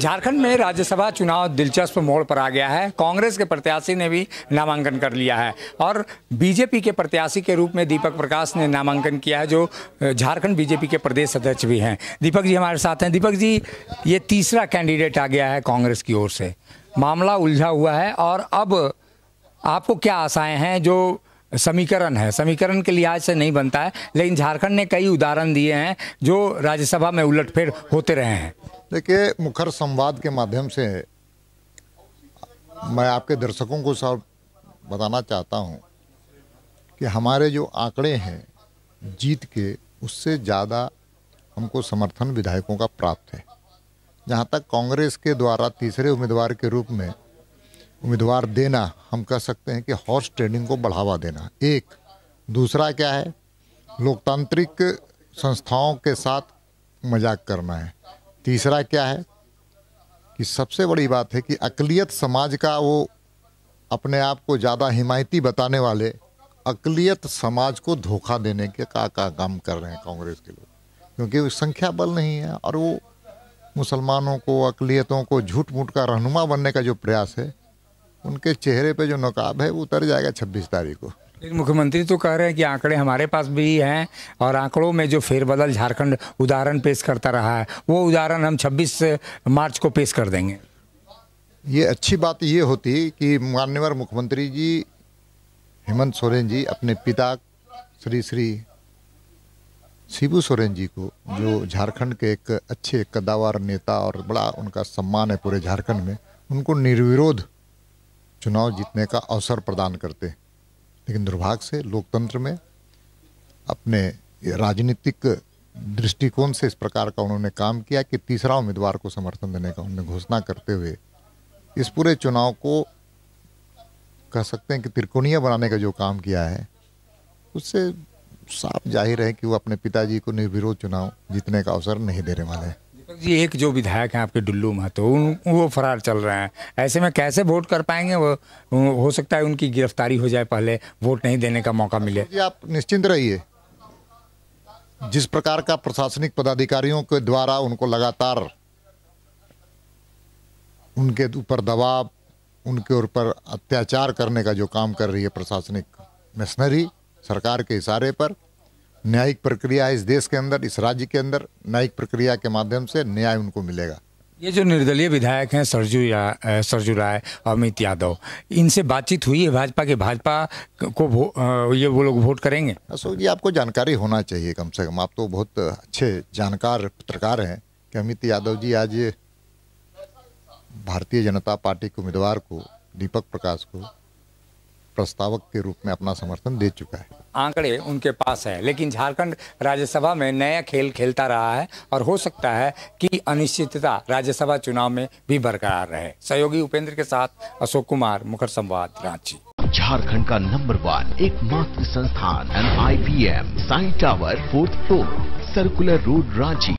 झारखंड में राज्यसभा चुनाव दिलचस्प मोड़ पर आ गया है कांग्रेस के प्रत्याशी ने भी नामांकन कर लिया है और बीजेपी के प्रत्याशी के रूप में दीपक प्रकाश ने नामांकन किया है जो झारखंड बीजेपी के प्रदेश अध्यक्ष भी हैं दीपक जी हमारे साथ हैं दीपक जी ये तीसरा कैंडिडेट आ गया है कांग्रेस की ओर से मामला उलझा हुआ है और अब आपको क्या आशाएं हैं जो समीकरण है समीकरण के लिहाज से नहीं बनता है लेकिन झारखंड ने कई उदाहरण दिए हैं जो राज्यसभा में उलटफेर होते रहे हैं देखिए मुखर संवाद के माध्यम से मैं आपके दर्शकों को साहब बताना चाहता हूँ कि हमारे जो आंकड़े हैं जीत के उससे ज़्यादा हमको समर्थन विधायकों का प्राप्त है जहाँ तक कांग्रेस के द्वारा तीसरे उम्मीदवार के रूप में उम्मीदवार देना हम कह सकते हैं कि हॉर्स ट्रेडिंग को बढ़ावा देना एक दूसरा क्या है लोकतांत्रिक संस्थाओं के साथ मजाक करना है तीसरा क्या है कि सबसे बड़ी बात है कि अकलियत समाज का वो अपने आप को ज़्यादा हिमायती बताने वाले अकलियत समाज को धोखा देने के का का काम कर रहे हैं कांग्रेस के लोग क्योंकि संख्या बल नहीं है और वो मुसलमानों को अकलियतों को झूठ मूठ का रहनुमा बनने का जो प्रयास है उनके चेहरे पे जो नकाब है वो उतर जाएगा छब्बीस तारीख को लेकिन मुख्यमंत्री तो कह रहे हैं कि आंकड़े हमारे पास भी हैं और आंकड़ों में जो फेरबदल झारखंड उदाहरण पेश करता रहा है वो उदाहरण हम 26 मार्च को पेश कर देंगे ये अच्छी बात ये होती कि मान्यवर मुख्यमंत्री जी हेमंत सोरेन जी अपने पिता श्री श्री शिबू सोरेन जी को जो झारखंड के एक अच्छे कदावर नेता और बड़ा उनका सम्मान है पूरे झारखंड में उनको निर्विरोध चुनाव जीतने का अवसर प्रदान करते हैं लेकिन दुर्भाग्य से लोकतंत्र में अपने राजनीतिक दृष्टिकोण से इस प्रकार का उन्होंने काम किया कि तीसरा उम्मीदवार को समर्थन देने का उन्होंने घोषणा करते हुए इस पूरे चुनाव को कह सकते हैं कि त्रिकोणीय बनाने का जो काम किया है उससे साफ जाहिर है कि वो अपने पिताजी को निर्विरोध चुनाव जीतने का अवसर नहीं देने वाले हैं जी एक जो विधायक हैं आपके डुल्लू महतो वो फरार चल रहे हैं ऐसे में कैसे वोट कर पाएंगे वो हो सकता है उनकी गिरफ्तारी हो जाए पहले वोट नहीं देने का मौका मिले जी आप निश्चिंत रहिए जिस प्रकार का प्रशासनिक पदाधिकारियों के द्वारा उनको लगातार उनके ऊपर दबाव उनके ऊपर अत्याचार करने का जो काम कर रही है प्रशासनिक मशीनरी सरकार के इशारे पर न्यायिक प्रक्रिया इस देश के अंदर इस राज्य के अंदर न्यायिक प्रक्रिया के माध्यम से न्याय उनको मिलेगा ये जो निर्दलीय विधायक हैं सरजू या सरजू राय अमित यादव इनसे बातचीत हुई है भाजपा के भाजपा को आ, ये वो लोग वोट करेंगे अशोक जी आपको जानकारी होना चाहिए कम से कम आप तो बहुत अच्छे जानकार पत्रकार हैं कि अमित यादव जी आज भारतीय जनता पार्टी के उम्मीदवार को दीपक प्रकाश को प्रस्तावक के रूप में अपना समर्थन दे चुका है आंकड़े उनके पास है लेकिन झारखंड राज्यसभा में नया खेल खेलता रहा है और हो सकता है कि अनिश्चितता राज्यसभा चुनाव में भी बरकरार रहे सहयोगी उपेंद्र के साथ अशोक कुमार मुखर संवाद रांची झारखंड का नंबर वन एकमात्र संस्थान N I P M sign tower fourth floor circular road Ranchi